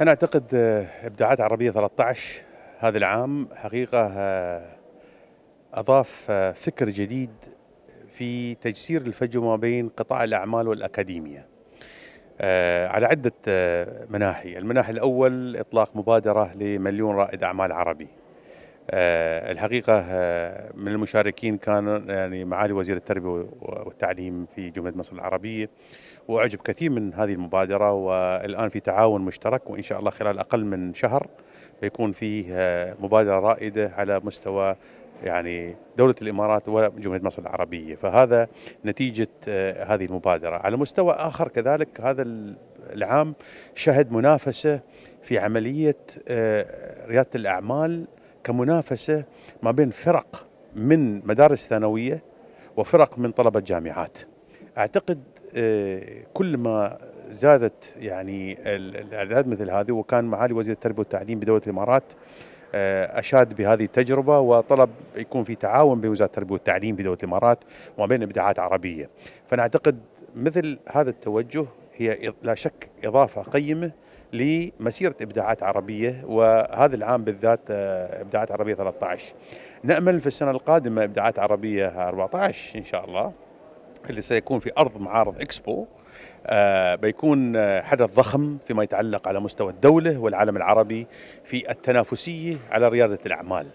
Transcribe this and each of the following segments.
أنا أعتقد آه، إبداعات عربية 13 هذا العام حقيقة آه، أضاف آه، فكر جديد في تجسير الفجوة ما بين قطاع الأعمال والاكاديميا على عدة مناحي المناحي الأول إطلاق مبادرة لمليون رائد أعمال عربي آه، الحقيقة آه، من المشاركين كان يعني معالي وزير التربية والتعليم في جمهورية مصر العربية وأعجب كثير من هذه المبادرة والآن في تعاون مشترك وإن شاء الله خلال أقل من شهر بيكون فيه آه، مبادرة رائدة على مستوى يعني دولة الإمارات وجمهورية مصر العربية فهذا نتيجة هذه المبادرة على مستوى آخر كذلك هذا العام شهد منافسة في عملية ريادة الأعمال كمنافسه ما بين فرق من مدارس ثانويه وفرق من طلبه جامعات. اعتقد آه، كل ما زادت يعني الاعداد مثل هذه وكان معالي وزير التربيه والتعليم بدوله الامارات آه، اشاد بهذه التجربه وطلب يكون في تعاون بين وزاره التربيه والتعليم في دوله الامارات وما بين ابداعات عربيه. فانا اعتقد مثل هذا التوجه هي لا شك إضافة قيمة لمسيرة إبداعات عربية وهذا العام بالذات آه، إبداعات عربية 13 نأمل في السنة القادمة إبداعات عربية 14 إن شاء الله اللي سيكون في أرض معارض إكسبو آه بيكون آه، حدث ضخم فيما يتعلق على مستوى الدولة والعالم العربي في التنافسية على ريادة الأعمال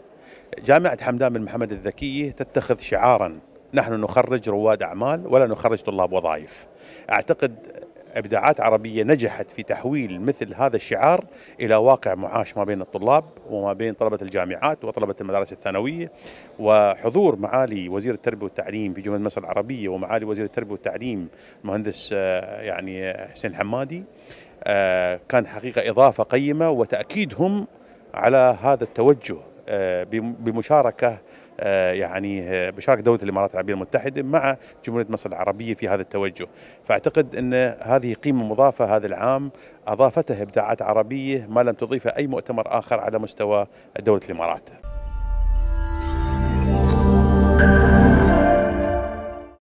جامعة حمدان بن محمد الذكية تتخذ شعارا نحن نخرج رواد أعمال ولا نخرج طلاب وظائف أعتقد ابداعات عربيه نجحت في تحويل مثل هذا الشعار الى واقع معاش ما بين الطلاب وما بين طلبه الجامعات وطلبه المدارس الثانويه وحضور معالي وزير التربيه والتعليم في جمهوريه مصر العربيه ومعالي وزير التربيه والتعليم المهندس آه، يعني آه، حسين حمادي آه، كان حقيقه اضافه قيمه وتاكيدهم على هذا التوجه آه، بمشاركه آه، يعني آه، بشاركه دوله الامارات العربيه المتحده مع جمهوريه مصر العربيه في هذا التوجه، فاعتقد ان هذه قيمه مضافه هذا العام اضافته ابداعات عربيه ما لم تضيفها اي مؤتمر اخر على مستوى دوله الامارات.